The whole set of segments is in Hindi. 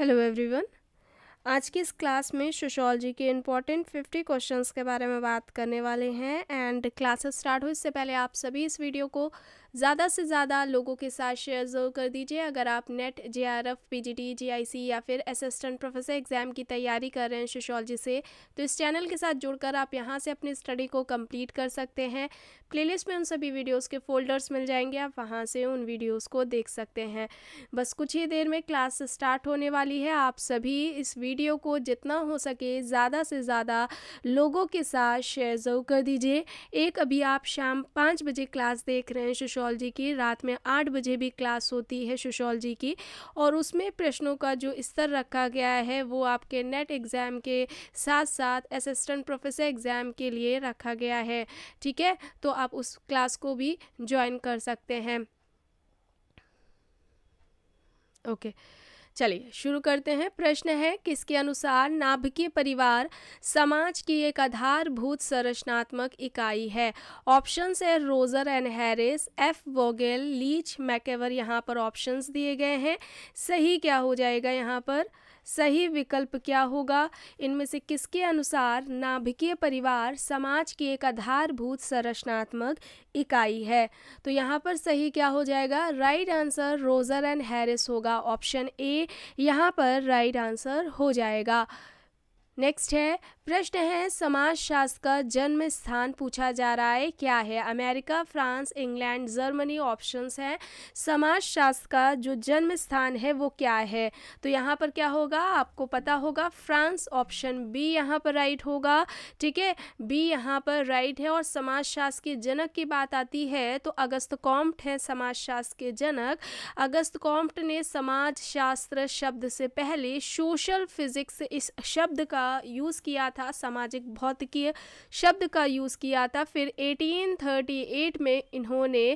हेलो एवरीवन आज की इस क्लास में सोशोलॉजी के इम्पॉर्टेंट 50 क्वेश्चंस के बारे में बात करने वाले हैं एंड क्लासेस स्टार्ट हो इससे पहले आप सभी इस वीडियो को ज़्यादा से ज़्यादा लोगों के साथ शेयर ज़रूर कर दीजिए अगर आप NET J R F P G T G I C या फिर असिस्टेंट प्रोफेसर एग्ज़ाम की तैयारी कर रहे हैं सोशोलॉजी से तो इस चैनल के साथ जुड़कर आप यहाँ से अपनी स्टडी को कंप्लीट कर सकते हैं प्ले में उन सभी वीडियोज़ के फोल्डर्स मिल जाएंगे आप वहाँ से उन वीडियोज़ को देख सकते हैं बस कुछ ही देर में क्लास स्टार्ट होने वाली है आप सभी इस वीडियो को जितना हो सके ज़्यादा से ज़्यादा लोगों के साथ शेयर जरूर कर दीजिए एक अभी आप शाम पाँच बजे क्लास देख रहे हैं जी की रात में आठ बजे भी क्लास होती है जी की और उसमें प्रश्नों का जो स्तर रखा गया है वो आपके नेट एग्ज़ाम के साथ साथ असिस्टेंट प्रोफेसर एग्ज़ाम के लिए रखा गया है ठीक है तो आप उस क्लास को भी ज्वाइन कर सकते हैं ओके okay. चलिए शुरू करते हैं प्रश्न है किसके अनुसार नाभिकीय परिवार समाज की एक आधारभूत संरचनात्मक इकाई है ऑप्शन है Roger and Harris F Vogel Leach McIver यहाँ पर ऑप्शंस दिए गए हैं सही क्या हो जाएगा यहाँ पर सही विकल्प क्या होगा इनमें से किसके अनुसार नाभिकीय परिवार समाज की एक आधारभूत संरचनात्मक इकाई है तो यहाँ पर सही क्या हो जाएगा right answer Roger and Harris होगा ऑप्शन ए यहाँ पर राइट आंसर हो जाएगा नेक्स्ट है प्रश्न है समाजशास्त्र का जन्म स्थान पूछा जा रहा है क्या है America France England Germany options हैं शास्त्र का जो जन्म स्थान है वो क्या है तो यहाँ पर क्या होगा आपको पता होगा फ्रांस ऑप्शन बी यहाँ पर राइट होगा ठीक है बी यहाँ पर राइट है और समाज शास्त्र के जनक की बात आती है तो अगस्त कॉम्प्ट है समाजशास्त्र के जनक अगस्त कॉम्प्ट ने समाज शास्त्र शब्द से पहले सोशल फिजिक्स इस शब्द का यूज़ किया था सामाजिक भौतिकीय शब्द का यूज़ किया था फिर 1838 में इन्होंने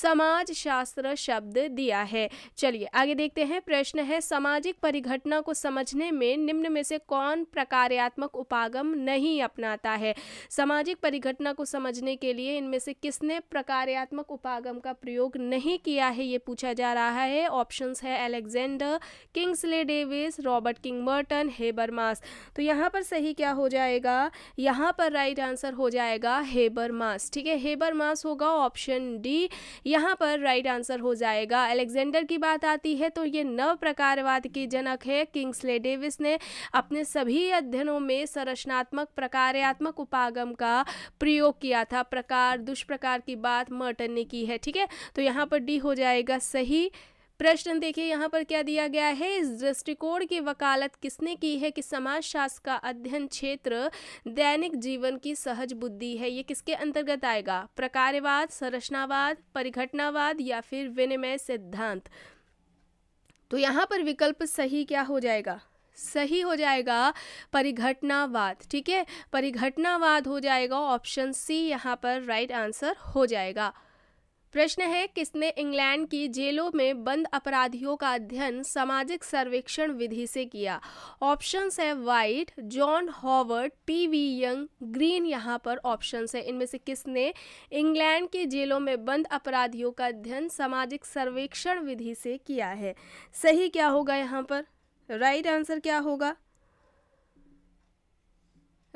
समाज शास्त्र शब्द दिया है चलिए आगे देखते हैं प्रश्न है सामाजिक परिघटना को समझने में निम्न में से कौन प्रकार्यात्मक उपागम नहीं अपनाता है सामाजिक परिघटना को समझने के लिए इनमें से किसने प्रकार्यात्मक उपागम का प्रयोग नहीं किया है ये पूछा जा रहा है ऑप्शंस है Alexander Kingsley Davis Robert King Merton Habermas तो यहाँ पर सही क्या हो जाएगा यहाँ पर राइट आंसर हो जाएगा हेबर मास ठीक है हेबर मास होगा ऑप्शन डी यहाँ पर राइट आंसर हो जाएगा अलेक्जेंडर की बात आती है तो ये नव प्रकारवाद के जनक है किंग्सले डेविस ने अपने सभी अध्ययनों में संरचनात्मक प्रकार्यात्मक उपागम का प्रयोग किया था प्रकार दुष्प्रकार की बात मर्टन ने की है ठीक है तो यहाँ पर डी हो जाएगा सही प्रश्न देखिए यहाँ पर क्या दिया गया है इस दृष्टिकोण की वकालत किसने की है कि समाज शास्त्र का अध्ययन क्षेत्र दैनिक जीवन की सहज बुद्धि है ये किसके अंतर्गत आएगा प्रकारवाद संरचनावाद परिघटनावाद या फिर विनिमय सिद्धांत तो यहाँ पर विकल्प सही क्या हो जाएगा सही हो जाएगा परिघटनावाद ठीक है परिघटनावाद हो जाएगा ऑप्शन सी यहाँ पर राइट आंसर हो जाएगा प्रश्न है किसने इंग्लैंड की जेलों में बंद अपराधियों का अध्ययन सामाजिक सर्वेक्षण विधि से किया ऑप्शंस है White John Howard V Young Green यहाँ पर ऑप्शंस है इनमें से किसने इंग्लैंड की जेलों में बंद अपराधियों का अध्ययन सामाजिक सर्वेक्षण विधि से किया है सही क्या होगा यहाँ पर राइट right आंसर क्या होगा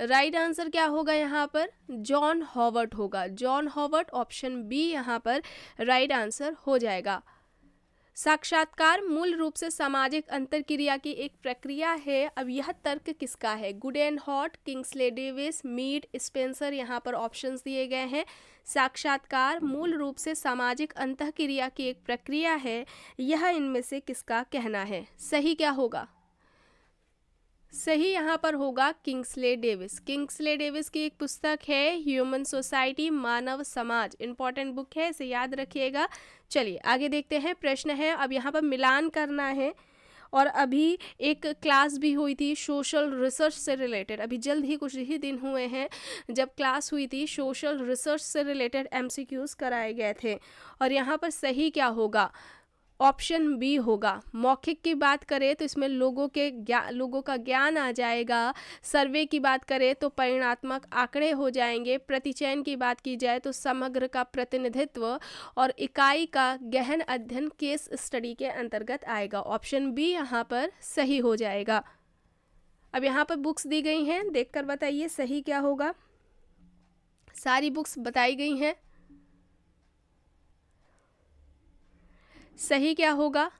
राइट right आंसर क्या होगा यहाँ पर जॉन हॉवर्ट होगा जॉन हॉवर्ट ऑप्शन बी यहाँ पर राइट right आंसर हो जाएगा साक्षात्कार मूल रूप से सामाजिक अंतर क्रिया की एक प्रक्रिया है अब यह तर्क किसका है Goode and Hatt Kingsley Davis Mead Spencer यहाँ पर ऑप्शंस दिए गए हैं साक्षात्कार मूल रूप से सामाजिक अंत क्रिया की एक प्रक्रिया है यह इनमें से किसका कहना है सही क्या होगा सही यहाँ पर होगा किंग्सले डेविस किंग्सले डेविस की एक पुस्तक है ह्यूमन सोसाइटी मानव समाज इंपॉर्टेंट बुक है इसे याद रखिएगा चलिए आगे देखते हैं प्रश्न है अब यहाँ पर मिलान करना है और अभी एक क्लास भी हुई थी सोशल रिसर्च से रिलेटेड अभी जल्द ही कुछ ही दिन हुए हैं जब क्लास हुई थी सोशल रिसर्च से रिलेटेड एमसीक्यूज कराए गए थे और यहाँ पर सही क्या होगा ऑप्शन बी होगा मौखिक की बात करें तो इसमें लोगों के लोगों का ज्ञान आ जाएगा सर्वे की बात करें तो परिणात्मक आंकड़े हो जाएंगे प्रतिचयन की बात की जाए तो समग्र का प्रतिनिधित्व और इकाई का गहन अध्ययन केस स्टडी के अंतर्गत आएगा ऑप्शन बी यहाँ पर सही हो जाएगा अब यहाँ पर बुक्स दी गई हैं देखकर बताइए सही क्या होगा सारी बुक्स बताई गई हैं सही क्या होगा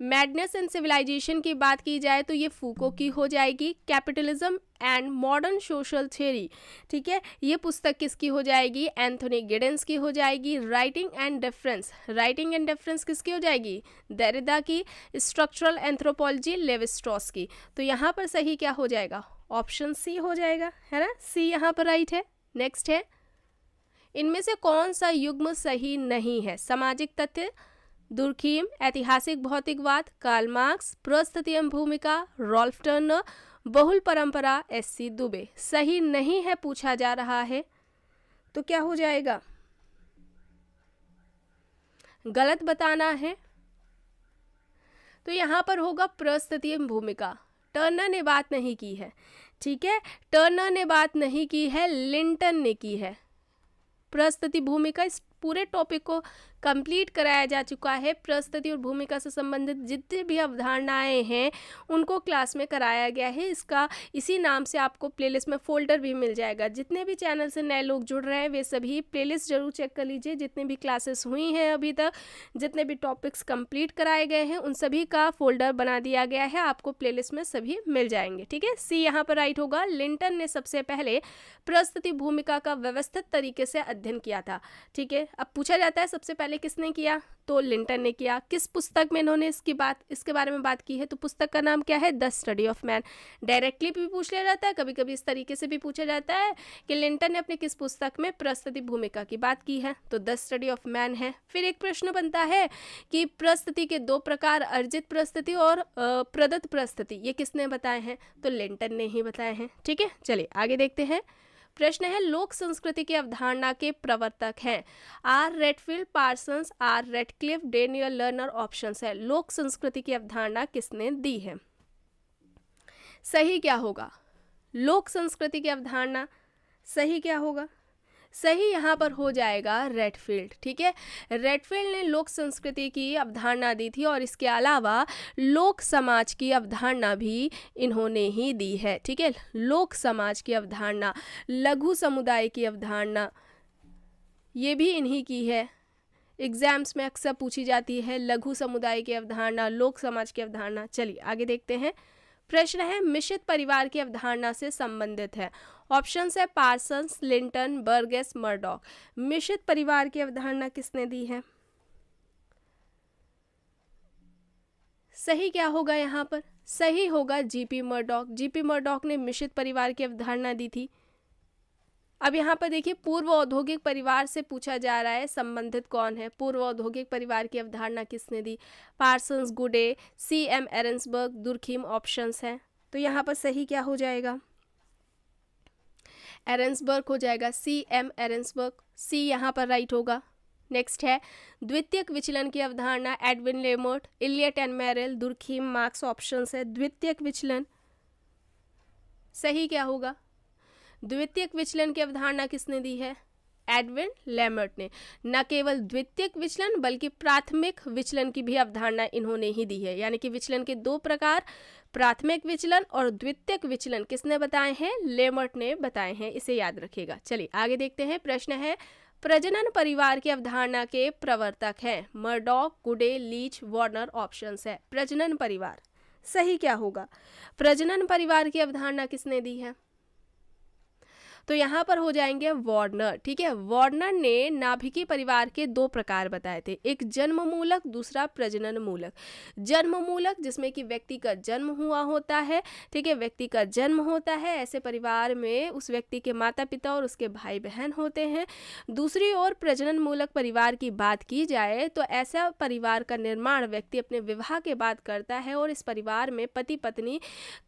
मैडनेस एंड सिविलाइजेशन की बात की जाए तो ये फूको की हो जाएगी capitalism and modern social theory ठीक है ये पुस्तक किसकी हो जाएगी एंथोनी गिडेंस की हो जाएगी writing and difference writing and difference किसकी हो जाएगी दरिदा की स्ट्रक्चरल एंथ्रोपोलॉजी लेविस्ट्रॉस की तो यहाँ पर सही क्या हो जाएगा ऑप्शन सी हो जाएगा है ना सी यहाँ पर राइट है नेक्स्ट है इनमें से कौन सा युग्म सही नहीं है सामाजिक तथ्य दुर्खीम ऐतिहासिक भौतिकवाद कार्ल मार्क्स प्रस्तुतियम भूमिका रॉल्फ टर्नर बहुल परंपरा एस सी दुबे सही नहीं है पूछा जा रहा है तो क्या हो जाएगा गलत बताना है तो यहाँ पर होगा प्रस्तुतियम भूमिका टर्नर ने बात नहीं की है ठीक है टर्नर ने बात नहीं की है लिंटन ने की है प्रस्तुति भूमिका इस पूरे टॉपिक को कंप्लीट कराया जा चुका है प्रस्तुति और भूमिका से संबंधित जितने भी अवधारणाएँ हैं उनको क्लास में कराया गया है इसका इसी नाम से आपको प्लेलिस्ट में फोल्डर भी मिल जाएगा जितने भी चैनल से नए लोग जुड़ रहे हैं वे सभी प्लेलिस्ट जरूर चेक कर लीजिए जितनी भी क्लासेस हुई हैं अभी तक जितने भी टॉपिक्स कंप्लीट कराए गए हैं उन सभी का फोल्डर बना दिया गया है आपको प्ले में सभी मिल जाएंगे ठीक है सी यहाँ पर राइट होगा लिंटन ने सबसे पहले प्रस्तुति भूमिका का व्यवस्थित तरीके से अध्ययन किया था ठीक है अब पूछा जाता है सबसे पहले पहले किसने किया तो लिंटन ने किया किस पुस्तक में इन्होंने इसकी बात इसके बारे में बात की है तो पुस्तक का नाम क्या है the study of man directly भी पूछ लिया जाता है कभी कभी इस तरीके से भी पूछा जाता है कि लिंटन ने अपने किस पुस्तक में प्रस्तुति भूमिका की बात की है तो द स्टडी ऑफ मैन है फिर एक प्रश्न बनता है कि प्रस्तुति के दो प्रकार अर्जित प्रस्तुति और प्रदत्त प्रस्तुति ये किसने बताए हैं तो लिंटन ने ही बताए हैं ठीक है चलिए आगे देखते हैं प्रश्न है लोक संस्कृति की अवधारणा के प्रवर्तक हैं R Redfield Parsons R Radcliffe Daniel Lerner option है लोक संस्कृति की अवधारणा किसने दी है सही क्या होगा लोक संस्कृति की अवधारणा सही क्या होगा सही यहाँ पर हो जाएगा रेडफील्ड ठीक है रेडफील्ड ने लोक संस्कृति की अवधारणा दी थी और इसके अलावा लोक समाज की अवधारणा भी इन्होंने ही दी है ठीक है लोक समाज की अवधारणा लघु समुदाय की अवधारणा ये भी इन्हीं की है एग्जाम्स में अक्सर पूछी जाती है लघु समुदाय की अवधारणा लोक समाज की अवधारणा चलिए आगे देखते हैं प्रश्न है मिश्रित परिवार की अवधारणा से संबंधित है ऑप्शन है पार्सन्स लिंटन बर्गेस मर्डॉक मिश्रित परिवार की अवधारणा किसने दी है सही क्या होगा यहाँ पर सही होगा जीपी मर्डॉक जीपी मर्डॉक ने मिश्रित परिवार की अवधारणा दी थी अब यहाँ पर देखिए पूर्व औद्योगिक परिवार से पूछा जा रहा है संबंधित कौन है पूर्व औद्योगिक परिवार की अवधारणा किसने दी पार्सन्स गुडे सी एम एरेंसबर्ग दुर्खीम ऑप्शंस हैं तो यहाँ पर सही क्या हो जाएगा एरेंसबर्ग हो जाएगा सी एम एरेंसबर्ग सी यहाँ पर राइट होगा नेक्स्ट है द्वितीयक विचलन की अवधारणा Edwin Lemert Elliott and Merrill Durkheim Marx option है द्वितीयक विचलन सही क्या होगा द्वितीयक विचलन की अवधारणा किसने दी है एडविन लेमर्ट ने न केवल द्वितीयक विचलन बल्कि प्राथमिक विचलन की भी अवधारणा इन्होंने ही दी है यानी कि विचलन के दो प्रकार प्राथमिक विचलन और द्वितीयक विचलन किसने बताए हैं लेमर्ट ने बताए हैं इसे याद रखिएगा चलिए आगे देखते हैं प्रश्न है प्रजनन परिवार की अवधारणा के प्रवर्तक हैं मर्डॉक गुडे लीच वार्नर ऑप्शन है प्रजनन परिवार सही क्या होगा प्रजनन परिवार की अवधारणा किसने दी है तो यहाँ पर हो जाएंगे वार्नर ठीक है वार्नर ने नाभिकी परिवार के दो प्रकार बताए थे एक जन्म मूलक दूसरा प्रजनन मूलक जन्म मूलक जिसमें कि व्यक्ति का जन्म हुआ होता है ठीक है व्यक्ति का जन्म होता है ऐसे परिवार में उस व्यक्ति के माता पिता और उसके भाई बहन होते हैं दूसरी ओर प्रजनन मूलक परिवार की बात की जाए तो ऐसा परिवार का निर्माण व्यक्ति अपने विवाह के बाद करता है और इस परिवार में पति पत्नी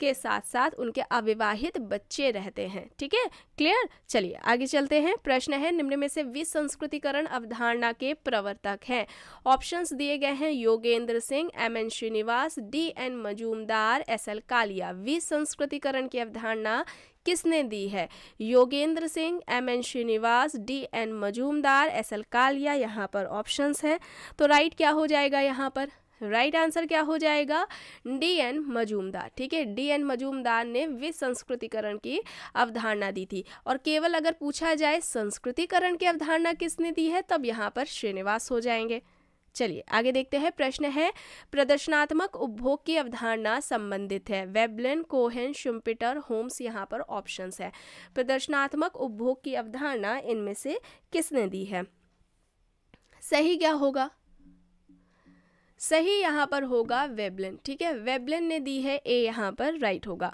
के साथ साथ उनके अविवाहित बच्चे रहते हैं ठीक है क्लियर क्लियर चलिए आगे चलते हैं प्रश्न है निम्न में से संस्कृतिकरण अवधारणा के प्रवर्तक हैं ऑप्शंस दिए गए हैं Yogendra Singh M N Srinivas D N Majumdar S L Kalia संस्कृतिकरण की अवधारणा किसने दी है Yogendra Singh M N Srinivas D N Majumdar S L Kalia यहाँ पर ऑप्शंस हैं तो राइट क्या हो जाएगा यहाँ पर राइट आंसर क्या हो जाएगा डी एन मजूमदार ठीक है डी एन मजूमदार ने विसंस्कृतिकरण की अवधारणा दी थी और केवल अगर पूछा जाए संस्कृतिकरण की अवधारणा किसने दी है तब यहाँ पर श्रीनिवास हो जाएंगे चलिए आगे देखते हैं प्रश्न है प्रदर्शनात्मक उपभोग की अवधारणा संबंधित है वेबलिन कोहेन शुम्पिटर होम्स यहाँ पर ऑप्शंस है प्रदर्शनात्मक उपभोग की अवधारणा इनमें से किसने दी है सही क्या होगा सही यहाँ पर होगा वेबलिन ठीक है वेबलिन ने दी है ए यहाँ पर राइट होगा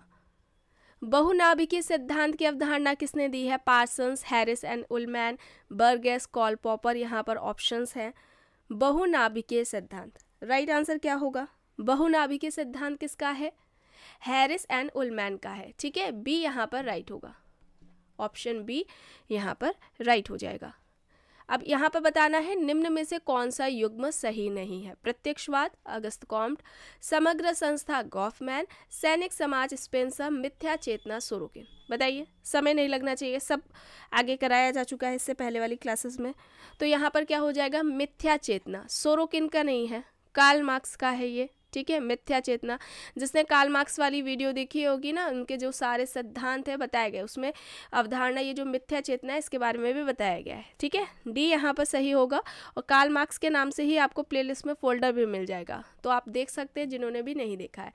बहुनाभिकीय सिद्धांत की अवधारणा किसने दी है Parsons Harris and Ullman Burgess Popper यहाँ पर ऑप्शंस हैं बहुनाभिकीय सिद्धांत राइट आंसर क्या होगा बहुनाभिकीय सिद्धांत किसका है हैरिस एंड उलमैन का है ठीक है बी यहाँ पर राइट होगा ऑप्शन बी यहाँ पर राइट हो जाएगा अब यहाँ पर बताना है निम्न में से कौन सा युग्म सही नहीं है प्रत्यक्षवाद अगस्त कॉम्ट समग्र संस्था गॉफमैन सैनिक समाज स्पेंसर मिथ्या चेतना सोरोकिन बताइए समय नहीं लगना चाहिए सब आगे कराया जा चुका है इससे पहले वाली क्लासेस में तो यहाँ पर क्या हो जाएगा मिथ्या चेतना सोरोकिन का नहीं है कार्ल मार्क्स का है ये ठीक है मिथ्या चेतना जिसने काल मार्क्स वाली वीडियो देखी होगी ना उनके जो सारे सिद्धांत है बताए गए उसमें अवधारणा ये जो मिथ्या चेतना है इसके बारे में भी बताया गया है ठीक है डी यहाँ पर सही होगा और काल मार्क्स के नाम से ही आपको प्ले में फोल्डर भी मिल जाएगा तो आप देख सकते हैं जिन्होंने भी नहीं देखा है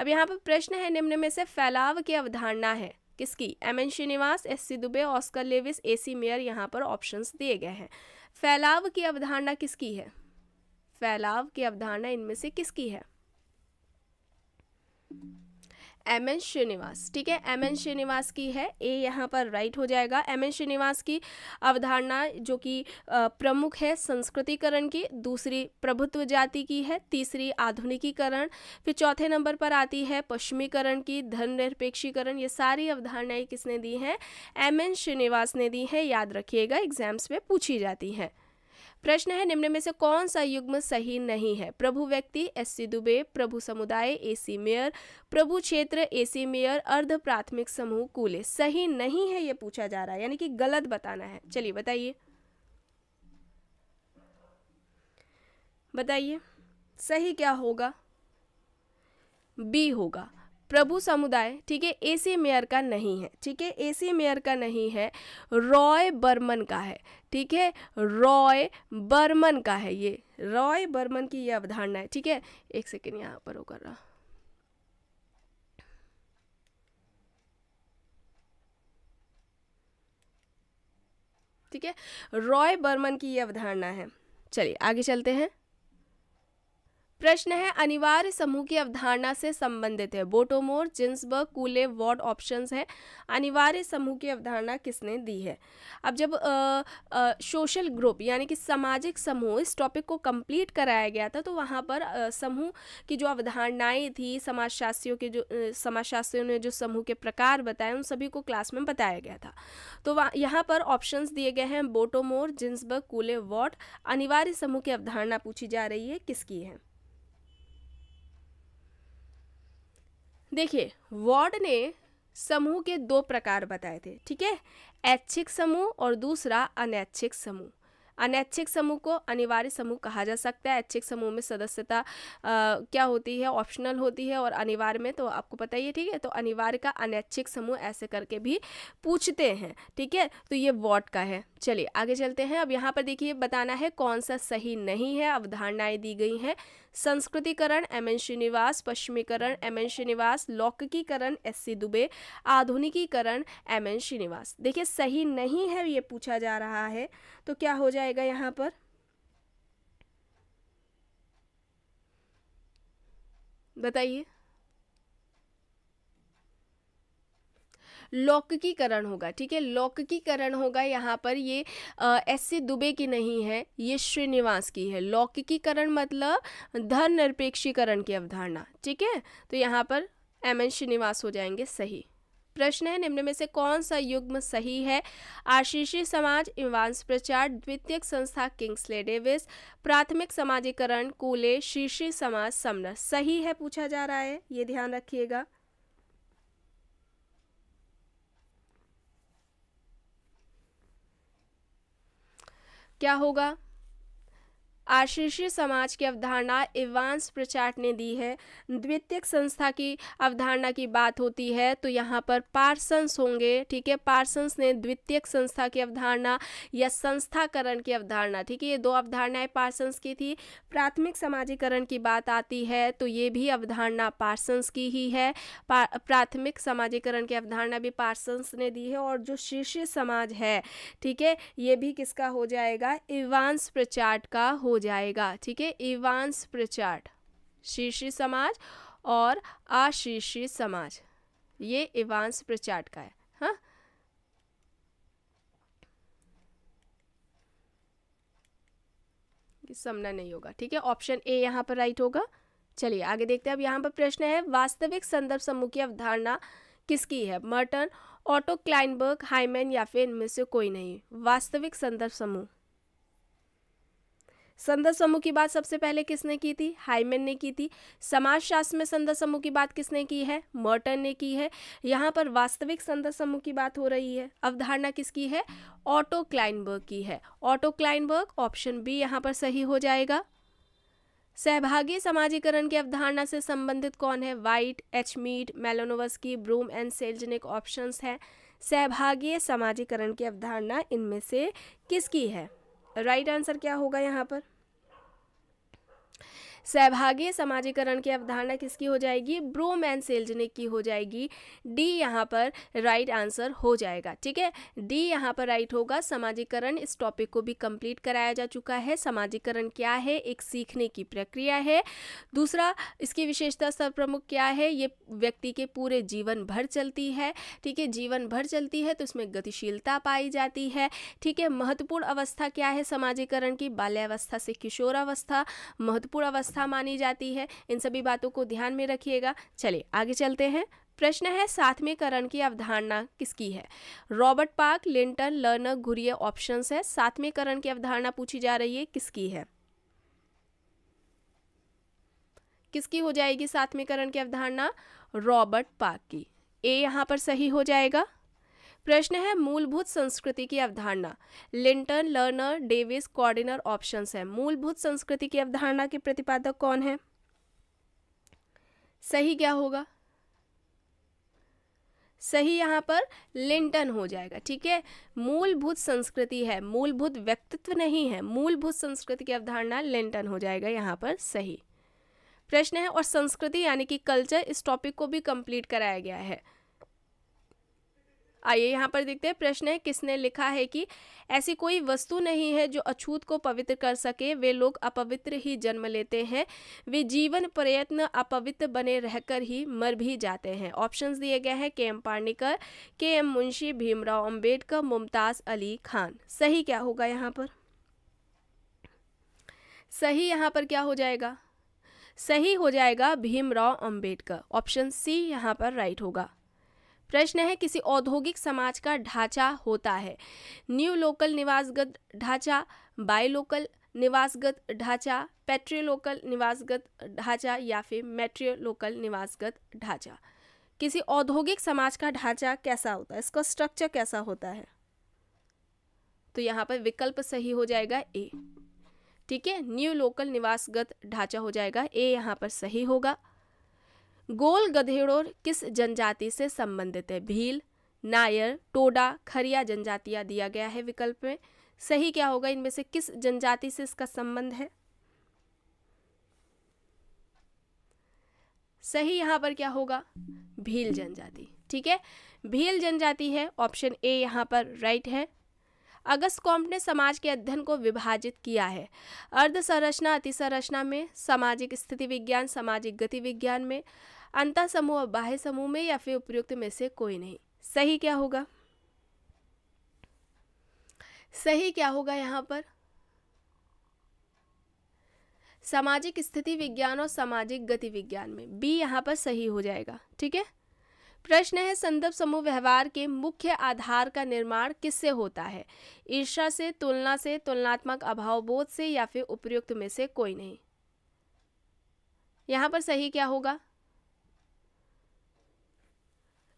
अब यहाँ पर प्रश्न है निम्न में से फैलाव की अवधारणा है किसकी M N Srinivas S C Dube Oscar Lewis A C Mayer यहाँ पर ऑप्शंस दिए गए हैं फैलाव की अवधारणा किसकी है फैलाव की अवधारणा इनमें से किसकी है एम एन श्रीनिवास ठीक है एम एन श्रीनिवास की है ए यहाँ पर राइट हो जाएगा एम एन श्रीनिवास की अवधारणा जो कि प्रमुख है संस्कृतिकरण की दूसरी प्रभुत्व जाति की है तीसरी आधुनिकीकरण फिर चौथे नंबर पर आती है पश्चिमीकरण की धन निरपेक्षीकरण ये सारी अवधारणाएं किसने दी हैं एम एन श्रीनिवास ने दी हैं याद रखिएगा एग्जाम्स में पूछी जाती हैं प्रश्न है निम्न में से कौन सा युग्म सही नहीं है प्रभु व्यक्ति एस सी दुबे प्रभु समुदाय ए सी मेयर प्रभु क्षेत्र ए सी मेयर अर्ध प्राथमिक समूह कूले सही नहीं है ये पूछा जा रहा है यानी कि गलत बताना है चलिए बताइए बताइए सही क्या होगा बी होगा प्रभु समुदाय ठीक है एसी मेयर का नहीं है ठीक है एसी मेयर का नहीं है रॉय बर्मन का है ठीक है रॉय बर्मन का है ये रॉय बर्मन की ये अवधारणा है ठीक है एक सेकेंड यहाँ पर होकर रहा ठीक है रॉय बर्मन की यह अवधारणा है चलिए आगे चलते हैं प्रश्न है अनिवार्य समूह की अवधारणा से संबंधित है Bottomore Ginsberg Cooley Watt options है अनिवार्य समूह की अवधारणा किसने दी है अब जब सोशल ग्रुप यानी कि सामाजिक समूह इस टॉपिक को कंप्लीट कराया गया था तो वहाँ पर समूह की जो अवधारणाएँ थी समाजशास्त्रियों के जो समाजशास्त्रियों ने जो समूह के प्रकार बताए उन सभी को क्लास में बताया गया था तो यहाँ पर ऑप्शंस दिए गए हैं बोटोमोर जिन्सबर्ग कूले वॉट अनिवार्य समूह की अवधारणा पूछी जा रही है किसकी है देखिए वार्ड ने समूह के दो प्रकार बताए थे ठीक है ऐच्छिक समूह और दूसरा अनैच्छिक समूह अनैच्छिक समूह को अनिवार्य समूह कहा जा सकता है ऐच्छिक समूह में सदस्यता क्या होती है ऑप्शनल होती है और अनिवार्य में तो आपको पता ही है ठीक है तो अनिवार्य का अनैच्छिक समूह ऐसे करके भी पूछते हैं ठीक है तो ये वॉट का है चलिए आगे चलते हैं अब यहाँ पर देखिए बताना है कौन सा सही नहीं है अवधारणाएं दी गई हैं संस्कृतिकरण एम एन श्रीनिवास पश्चिमीकरण एम एन श्रीनिवास लौकिकीकरण एस सी दुबे आधुनिकीकरण एम एन श्रीनिवास देखिए सही नहीं है ये पूछा जा रहा है तो क्या हो जाएगा जाएगा यहाँ पर बताइए लौकिकीकरण होगा ठीक है लौकिकीकरण होगा यहाँ पर ये एस सी दुबे की नहीं है ये श्रीनिवास की है लौकिकीकरण मतलब धन निरपेक्षीकरण की अवधारणा ठीक है तो यहाँ पर एम एन श्रीनिवास हो जाएंगे सही प्रश्न है निम्न में से कौन सा युग्म सही है आशीषी समाज इवांस प्रचार द्वितीयक संस्था किंग्सले डेविस प्राथमिक समाजीकरण कूले शीर्षी समाज समन सही है पूछा जा रहा है ये ध्यान रखिएगा क्या होगा आशीषी समाज की अवधारणा इवांस प्रचार्ट ने दी है द्वितीयक संस्था की अवधारणा की बात होती है तो यहाँ पर पार्सन्स होंगे ठीक है पार्सन्स ने द्वितीयक संस्था की अवधारणा या संस्थाकरण की अवधारणा ठीक है ये दो अवधारणाएं पार्सन्स की थी प्राथमिक समाजीकरण की बात आती है तो ये भी अवधारणा पार्सन्स की ही है प्राथमिक समाजीकरण की अवधारणा भी पार्सन्स ने दी है और जो शीर्ष समाज है ठीक है ये भी किसका हो जाएगा इवांस प्रचार का हो जाएगा ठीक है इवांस प्रचार शीर्षी समाज और आशीर्षी समाज ये इवांस प्रचाट का है हा? समना नहीं होगा ठीक है ऑप्शन ए यहाँ पर राइट होगा चलिए आगे देखते हैं अब यहाँ पर प्रश्न है वास्तविक संदर्भ समूह की अवधारणा किसकी है मर्टन ऑटो क्लाइनबर्ग हाईमैन या फिर इनमें से कोई नहीं वास्तविक संदर्भ समूह संदर्भ समूह की बात सबसे पहले किसने की थी हाईमेन ने की थी समाजशास्त्र में संदर्भ समूह की बात किसने की है मर्टन ने की है यहाँ पर वास्तविक संदर्भ समूह की बात हो रही है अवधारणा किसकी है ऑटो क्लाइनबर्ग की है ऑटो क्लाइनबर्ग ऑप्शन बी यहाँ पर सही हो जाएगा सहभागी समाजीकरण की अवधारणा से संबंधित कौन है वाइट एच मीट की ब्रूम एंड सेल्जनिक ऑप्शन हैं सहभागीय समाजीकरण की अवधारणा इनमें से किसकी है राइट right आंसर क्या होगा यहाँ पर सहभागी समाजीकरण की अवधारणा किसकी हो जाएगी ब्रोमैन सेल्जनिक की हो जाएगी डी यहाँ पर राइट आंसर हो जाएगा ठीक है डी यहाँ पर राइट होगा समाजीकरण इस टॉपिक को भी कंप्लीट कराया जा चुका है समाजीकरण क्या है एक सीखने की प्रक्रिया है दूसरा इसकी विशेषता सर्वप्रमुख क्या है ये व्यक्ति के पूरे जीवन भर चलती है ठीक है जीवन भर चलती है तो इसमें गतिशीलता पाई जाती है ठीक है महत्वपूर्ण अवस्था क्या है समाजीकरण की बाल्यावस्था से किशोरावस्था महत्वपूर्ण अवस्था संस्था मानी जाती है इन सभी बातों को ध्यान में रखिएगा चलिए आगे चलते हैं प्रश्न है सातवेंकरण की अवधारणा किसकी है Robert Park Linton Lerner Ghurye options है सातवेंकरण की अवधारणा पूछी जा रही है किसकी है किसकी हो जाएगी सातवीकरण की अवधारणा रॉबर्ट पार्क की ए यहां पर सही हो जाएगा प्रश्न है मूलभूत संस्कृति की अवधारणा Linton Lerner Davis Kardiner option है मूलभूत संस्कृति की अवधारणा के प्रतिपादक कौन है सही क्या होगा सही यहाँ पर लिंटन हो जाएगा ठीक है मूलभूत संस्कृति है मूलभूत व्यक्तित्व नहीं है मूलभूत संस्कृति की अवधारणा लिंटन हो जाएगा यहाँ पर सही प्रश्न है और संस्कृति यानी कि कल्चर इस टॉपिक को भी कंप्लीट कराया गया है आइए यहाँ पर देखते हैं प्रश्न है किसने लिखा है कि ऐसी कोई वस्तु नहीं है जो अछूत को पवित्र कर सके वे लोग अपवित्र ही जन्म लेते हैं वे जीवन प्रयत्न अपवित्र बने रहकर ही मर भी जाते हैं ऑप्शंस दिए गए हैं के M Panikkar K M Munshi Bhimrao Ambedkar Mumtaz Ali Khan सही क्या होगा यहाँ पर सही यहाँ पर क्या हो जाएगा सही हो जाएगा भीमराव अम्बेडकर ऑप्शन सी यहाँ पर राइट होगा प्रश्न है किसी औद्योगिक समाज का ढांचा होता है न्यू लोकल निवासगत ढांचा बाय लोकल निवासगत ढांचा पेट्रियोलोकल निवासगत ढांचा या फिर मेट्रियोलोकल निवासगत ढांचा किसी औद्योगिक समाज का ढांचा कैसा होता है इसका स्ट्रक्चर कैसा होता है तो यहाँ पर विकल्प सही हो जाएगा ए ठीक है न्यू लोकल निवासगत ढांचा हो जाएगा ए यहाँ पर सही होगा गोल गधेड़ोर किस जनजाति से संबंधित है भील नायर टोडा खरिया जनजातियाँ दिया गया है विकल्प में सही क्या होगा इनमें से किस जनजाति से इसका संबंध है सही यहाँ पर क्या होगा भील जनजाति ठीक है भील जनजाति है ऑप्शन ए यहाँ पर राइट है अगस्त कॉम्प ने समाज के अध्ययन को विभाजित किया है अर्ध संरचना अति संरचना में सामाजिक स्थिति विज्ञान सामाजिक गति विज्ञान में अंतर समूह और बाह्य समूह में या फिर उपयुक्त में से कोई नहीं सही क्या होगा सही क्या होगा यहाँ पर सामाजिक स्थिति विज्ञान और सामाजिक गति विज्ञान में बी यहाँ पर सही हो जाएगा ठीक है प्रश्न है संदर्भ समूह व्यवहार के मुख्य आधार का निर्माण किससे होता है ईर्षा से तुलना से तुलनात्मक अभाव बोध से या फिर उपयुक्त में से कोई नहीं यहां पर सही क्या होगा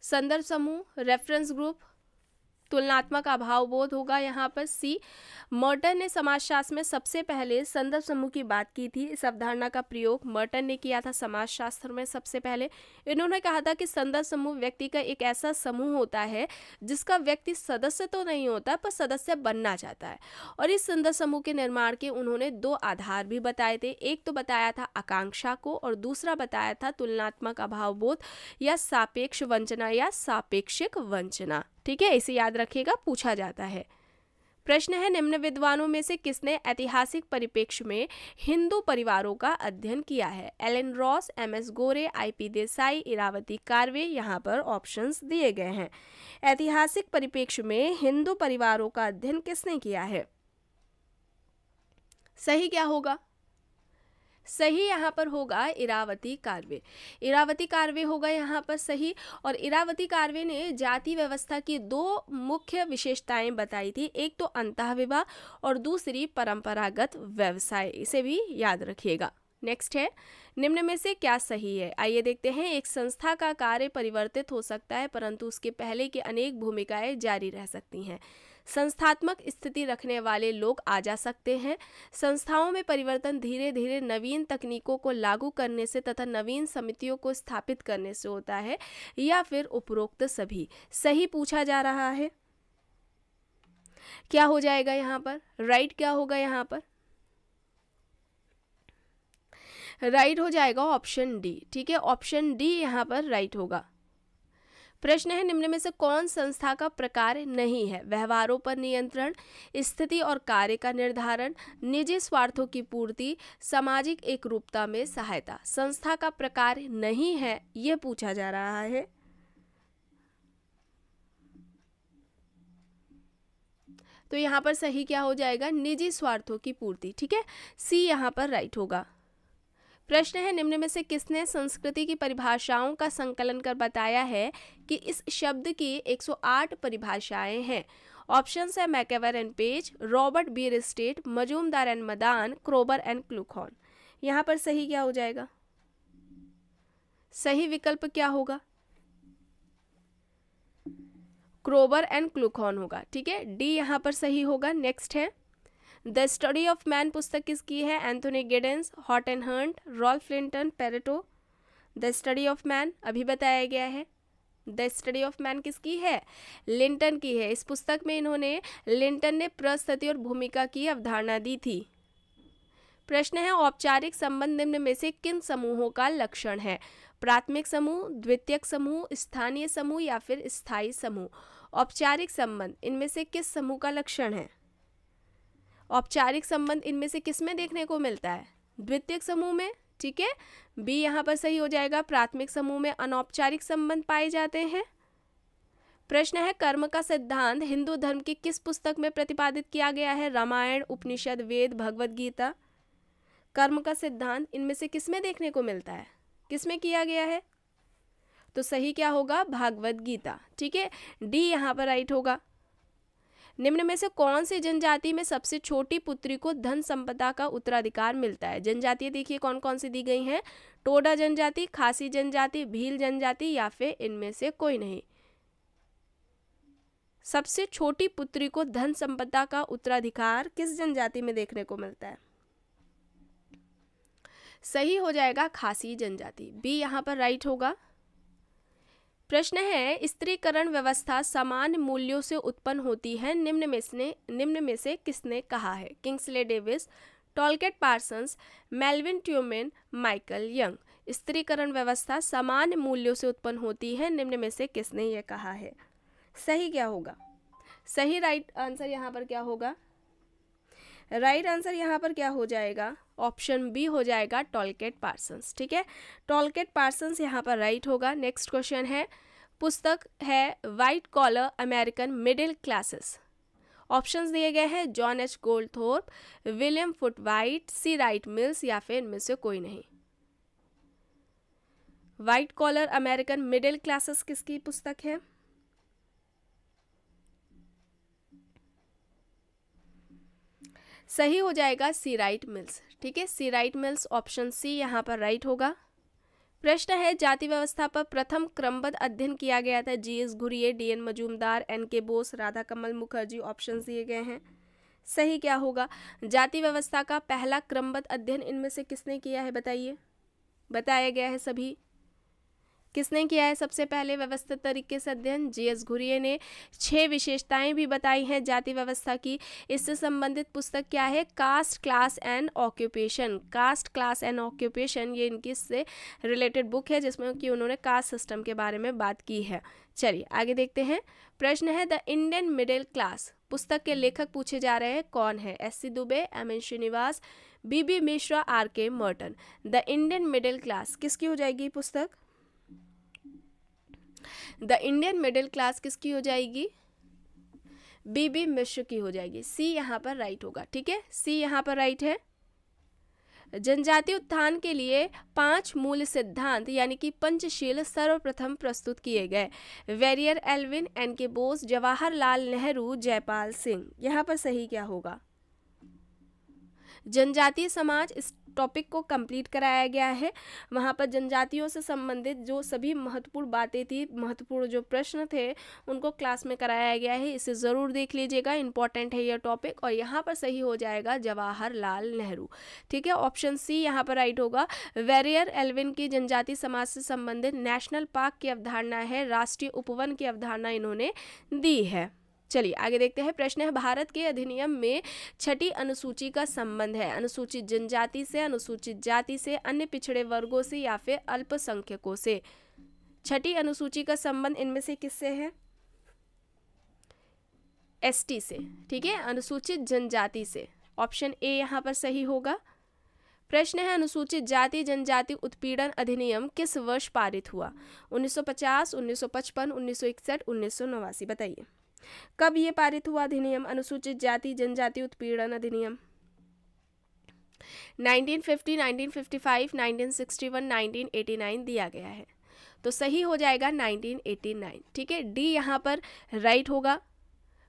संदर्भ समूह रेफरेंस ग्रुप तुलनात्मक अभाव बोध होगा यहाँ पर सी मर्टन ने समाजशास्त्र में सबसे पहले संदर्भ समूह की बात की थी इस अवधारणा का प्रयोग मर्टन ने किया था समाजशास्त्र में सबसे पहले इन्होंने कहा था कि संदर्भ समूह व्यक्ति का एक ऐसा समूह होता है जिसका व्यक्ति सदस्य तो नहीं होता पर सदस्य बनना चाहता है और इस संदर्भ समूह के निर्माण के उन्होंने दो आधार भी बताए थे एक तो बताया था आकांक्षा को और दूसरा बताया था तुलनात्मक अभावबोध या सापेक्ष वंचना या सापेक्षिक वंचना ठीक है इसे याद रखिएगा पूछा जाता है प्रश्न है निम्न विद्वानों में से किसने ऐतिहासिक परिप्रेक्ष्य में हिंदू परिवारों का अध्ययन किया है Elon Ross M S Gore I P Desai Irawati Karve यहाँ पर ऑप्शंस दिए गए हैं ऐतिहासिक परिप्रेक्ष्य में हिंदू परिवारों का अध्ययन किसने किया है सही क्या होगा सही यहाँ पर होगा इरावती कार्वे इरावती कार्वे होगा यहाँ पर सही और इरावती कार्वे ने जाति व्यवस्था की दो मुख्य विशेषताएं बताई थी एक तो अंतः विवाह और दूसरी परंपरागत व्यवसाय इसे भी याद रखिएगा नेक्स्ट है निम्न में से क्या सही है आइए देखते हैं एक संस्था का कार्य परिवर्तित हो सकता है परंतु उसके पहले की अनेक भूमिकाएं जारी रह सकती हैं संस्थात्मक स्थिति रखने वाले लोग आ जा सकते हैं संस्थाओं में परिवर्तन धीरे धीरे नवीन तकनीकों को लागू करने से तथा नवीन समितियों को स्थापित करने से होता है या फिर उपरोक्त सभी सही पूछा जा रहा है क्या हो जाएगा यहाँ पर राइट क्या होगा यहाँ पर राइट हो जाएगा ऑप्शन डी ठीक है ऑप्शन डी यहाँ पर राइट होगा प्रश्न है निम्न में से कौन संस्था का प्रकार नहीं है व्यवहारों पर नियंत्रण स्थिति और कार्य का निर्धारण निजी स्वार्थों की पूर्ति सामाजिक एकरूपता में सहायता संस्था का प्रकार नहीं है यह पूछा जा रहा है तो यहां पर सही क्या हो जाएगा निजी स्वार्थों की पूर्ति ठीक है सी यहां पर राइट होगा प्रश्न है निम्न में से किसने संस्कृति की परिभाषाओं का संकलन कर बताया है कि इस शब्द की 108 परिभाषाएं हैं ऑप्शन है MacIver and Page Robert Bierstedt Majumdar and Madan Kroeber and Kluckhohn यहाँ पर सही क्या हो जाएगा सही विकल्प क्या होगा क्रोबर एंड क्लूखॉन होगा ठीक है डी यहाँ पर सही होगा नेक्स्ट है द स्टडी ऑफ मैन पुस्तक किसकी है एंथोनी गेडेंस हॉट and Hunt Ralph Linton Pareto the study of man अभी बताया गया है द स्टडी ऑफ मैन किसकी है लिंटन की है इस पुस्तक में इन्होंने लिंटन ने प्रस्तुति और भूमिका की अवधारणा दी थी प्रश्न है औपचारिक संबंध निम्न में से किन समूहों का लक्षण है प्राथमिक समूह द्वितीयक समूह स्थानीय समूह या फिर स्थायी समूह औपचारिक संबंध इनमें से किस समूह का लक्षण है औपचारिक संबंध इनमें से किस में देखने को मिलता है द्वितीयक समूह में ठीक है बी यहाँ पर सही हो जाएगा प्राथमिक समूह में अनौपचारिक संबंध पाए जाते हैं प्रश्न है कर्म का सिद्धांत हिंदू धर्म की किस पुस्तक में प्रतिपादित किया गया है रामायण उपनिषद वेद भगवदगीता गीता कर्म का सिद्धांत इनमें से किस में देखने को मिलता है किस में किया गया है तो सही क्या होगा भागवत गीता ठीक है डी यहाँ पर राइट होगा निम्न में से कौन सी जनजाति में सबसे छोटी पुत्री को धन संपदा का उत्तराधिकार मिलता है जनजाति देखिए कौन कौन सी दी गई हैं टोडा जनजाति खासी जनजाति भील जनजाति या फिर इनमें से कोई नहीं सबसे छोटी पुत्री को धन संपदा का उत्तराधिकार किस जनजाति में देखने को मिलता है सही हो जाएगा खासी जनजाति बी यहाँ पर राइट होगा प्रश्न है स्त्रीकरण व्यवस्था समान मूल्यों से उत्पन्न होती है निम्न में से निम्न में से किसने कहा है Kingsley Davis Talcott Parsons Melvin Tumin Michael Young स्त्रीकरण व्यवस्था समान मूल्यों से उत्पन्न होती है निम्न में से किसने यह कहा है सही क्या होगा सही राइट आंसर यहाँ पर क्या होगा राइट आंसर यहाँ पर क्या हो जाएगा ऑप्शन बी हो जाएगा टॉलकेट पार्सन्स ठीक है टॉलकेट पार्सन्स यहाँ पर राइट होगा नेक्स्ट क्वेश्चन है पुस्तक है white collar American middle classes options दिए गए हैं John H Goldthorpe William Foote Whyte C Wright Mills या फिर इनमें से कोई नहीं white collar American middle classes किसकी पुस्तक है सही हो जाएगा सी राइट मिल्स ठीक है C Wright Mills option C यहाँ पर राइट होगा प्रश्न है जाति व्यवस्था पर प्रथम क्रमबद्ध अध्ययन किया गया था G S Ghurye D N Majumdar N K Bose Radha Kamal Mukherjee option दिए गए हैं सही क्या होगा जाति व्यवस्था का पहला क्रमबद्ध अध्ययन इनमें से किसने किया है बताइए बताया गया है सभी किसने किया है सबसे पहले व्यवस्थित तरीके से अध्ययन जी एस घुरिये ने छः विशेषताएं भी बताई हैं जाति व्यवस्था की इससे संबंधित पुस्तक क्या है caste class and occupation caste class and occupation ये इनकी इससे रिलेटेड बुक है जिसमें कि उन्होंने कास्ट सिस्टम के बारे में बात की है चलिए आगे देखते हैं प्रश्न है द इंडियन मिडिल क्लास पुस्तक के लेखक पूछे जा रहे हैं कौन है S C Dube M N Srinivas B B Misra R K Merton the Indian middle class किसकी हो जाएगी पुस्तक द इंडियन मिडिल क्लास किसकी हो जाएगी बी बी मिश्र की हो जाएगी सी यहाँ पर राइट होगा ठीक है सी यहाँ पर राइट है जनजाति उत्थान के लिए पांच मूल सिद्धांत यानी कि पंचशील सर्वप्रथम प्रस्तुत किए गए Verrier Elwin N K Bose Jawaharlal Nehru Jaipal Singh यहाँ पर सही क्या होगा जनजातीय समाज टॉपिक को कंप्लीट कराया गया है वहाँ पर जनजातियों से संबंधित जो सभी महत्वपूर्ण बातें थी महत्वपूर्ण जो प्रश्न थे उनको क्लास में कराया गया है इसे ज़रूर देख लीजिएगा इंपॉर्टेंट है यह टॉपिक और यहाँ पर सही हो जाएगा जवाहरलाल नेहरू ठीक है ऑप्शन सी यहाँ पर राइट होगा वेरियर एलविन की जनजाति समाज से संबंधित नेशनल पार्क की अवधारणा है राष्ट्रीय उपवन की अवधारणा इन्होंने दी है चलिए आगे देखते हैं प्रश्न है भारत के अधिनियम में छठी अनुसूची का संबंध है अनुसूचित जनजाति से अनुसूचित जाति से अन्य पिछड़े वर्गों से या फिर अल्पसंख्यकों से छठी अनुसूची का संबंध इनमें से किससे है एसटी से ठीक है अनुसूचित जनजाति से ऑप्शन ए यहाँ पर सही होगा प्रश्न है अनुसूचित जाति जनजाति उत्पीड़न अधिनियम किस वर्ष पारित हुआ 1950, 1955, 1961, 1989 बताइए कब ये पारित हुआ अधिनियम अनुसूचित जाति जनजाति उत्पीड़न अधिनियम 1950, 1955, 1961, 1989 दिया गया है तो सही हो जाएगा 1989 ठीक है डी यहाँ पर राइट होगा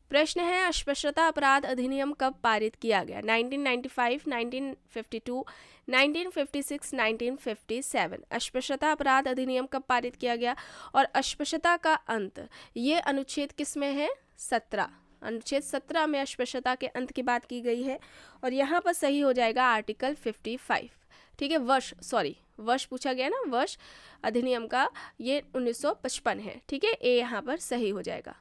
प्रश्न है अस्पष्टता अपराध अधिनियम कब पारित किया गया 1995, 1952, 1956-1957 अस्पृश्यता अपराध अधिनियम कब पारित किया गया और अस्पृश्यता का अंत ये अनुच्छेद किस में है सत्रह अनुच्छेद सत्रह में अस्पृश्यता के अंत की बात की गई है और यहाँ पर सही हो जाएगा आर्टिकल फिफ्टी फाइव ठीक है वर्ष सॉरी वर्ष पूछा गया ना वर्ष अधिनियम का ये 1955 है ठीक है ए यहाँ पर सही हो जाएगा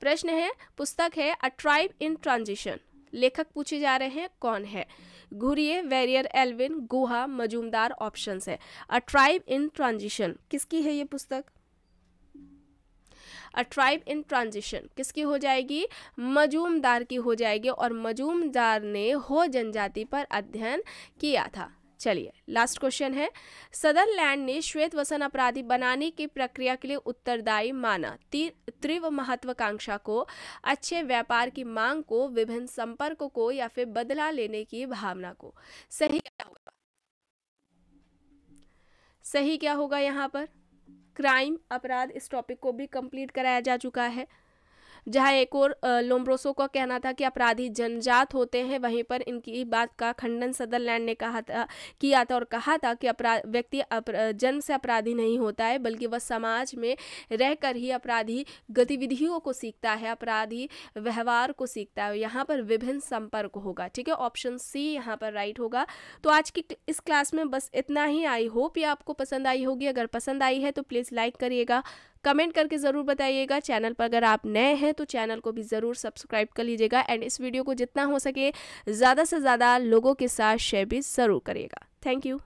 प्रश्न है पुस्तक है अ ट्राइब इन ट्रांजिशन लेखक पूछे जा रहे हैं कौन है Ghurye Verrier Elwin Guha Majumdar option है अ ट्राइब इन ट्रांजिशन किसकी है ये पुस्तक अ ट्राइब इन ट्रांजिशन किसकी हो जाएगी मजूमदार की हो जाएगी और मजूमदार ने हो जनजाति पर अध्ययन किया था चलिए लास्ट क्वेश्चन है सदरलैंड ने श्वेत वसन अपराधी बनाने की प्रक्रिया के लिए उत्तरदायी माना तीव्र महत्वाकांक्षा को अच्छे व्यापार की मांग को विभिन्न संपर्क को या फिर बदला लेने की भावना को सही क्या होगा सही क्या होगा यहाँ पर क्राइम अपराध इस टॉपिक को भी कंप्लीट कराया जा चुका है जहां एक और लोम्ब्रोसो का कहना था कि अपराधी जनजात होते हैं वहीं पर इनकी बात का खंडन सदरलैंड ने कहा था किया था और कहा था कि अपराध व्यक्ति अप्रा, जन्म से अपराधी नहीं होता है बल्कि वह समाज में रहकर ही अपराधी गतिविधियों को सीखता है अपराधी व्यवहार को सीखता है यहाँ पर विभिन्न संपर्क होगा ठीक है ऑप्शन सी यहाँ पर राइट होगा तो आज की इस क्लास में बस इतना ही आई होप ये आपको पसंद आई होगी अगर पसंद आई है तो प्लीज़ लाइक करिएगा कमेंट करके ज़रूर बताइएगा चैनल पर अगर आप नए हैं तो चैनल को भी ज़रूर सब्सक्राइब कर लीजिएगा एंड इस वीडियो को जितना हो सके ज़्यादा से ज़्यादा लोगों के साथ शेयर भी ज़रूर करिएगा थैंक यू